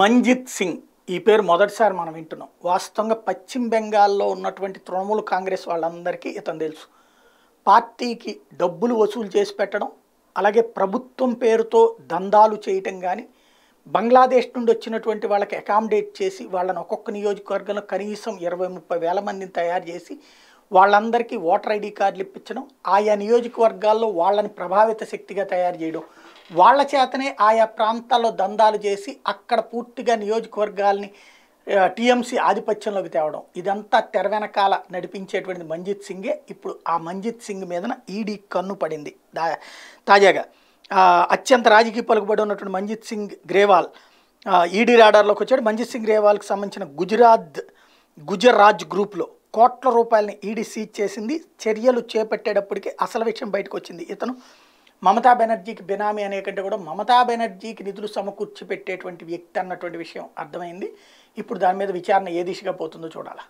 మంజిత్ సింగ్ ఈ పేరు మొదటిసారి మనం వింటున్నాం వాస్తవంగా పశ్చిమ బెంగాల్లో ఉన్నటువంటి తృణమూల్ కాంగ్రెస్ వాళ్ళందరికీ ఇతను తెలుసు పార్టీకి డబ్బులు వసూలు చేసి పెట్టడం అలాగే ప్రభుత్వం పేరుతో దందాలు చేయటం కానీ బంగ్లాదేశ్ నుండి వచ్చినటువంటి వాళ్ళకి అకామిడేట్ చేసి వాళ్ళని ఒక్కొక్క నియోజకవర్గంలో కనీసం ఇరవై ముప్పై వేల మందిని తయారు చేసి వాళ్ళందరికీ ఓటర్ ఐడి కార్డులు ఇప్పించడం ఆయా నియోజకవర్గాల్లో వాళ్ళని ప్రభావిత శక్తిగా తయారు చేయడం వాళ్ళ చేతనే ఆయా ప్రాంతాల్లో దందాలు చేసి అక్కడ పూర్తిగా నియోజకవర్గాల్ని టీఎంసీ ఆధిపత్యంలోకి తేవడం ఇదంతా తెర వెనకాల నడిపించేటువంటి మంజిత్ సింగే ఇప్పుడు ఆ మంజిత్ సింగ్ మీదన ఈడీ కన్ను పడింది దా తాజాగా అత్యంత రాజకీయ పలుకుబడి ఉన్నటువంటి మంజిత్ సింగ్ గ్రేవాల్ ఈడీ రాడార్లోకి వచ్చాడు మంజిత్ సింగ్ గ్రేవాల్కి సంబంధించిన గుజరాత్ గుజరాజ్ గ్రూప్లో కోట్ల రూపాయలని ఈడీ సీజ్ చేసింది చర్యలు చేపట్టేటప్పటికి అసలు విషయం బయటకు వచ్చింది ఇతను మమతా బెనర్జీకి బినామీ అనే కంటే కూడా మమతా బెనర్జీకి నిధులు సమకూర్చి పెట్టేటువంటి వ్యక్తి అన్నటువంటి విషయం అర్థమైంది ఇప్పుడు దాని మీద విచారణ ఏ దిశగా పోతుందో చూడాలా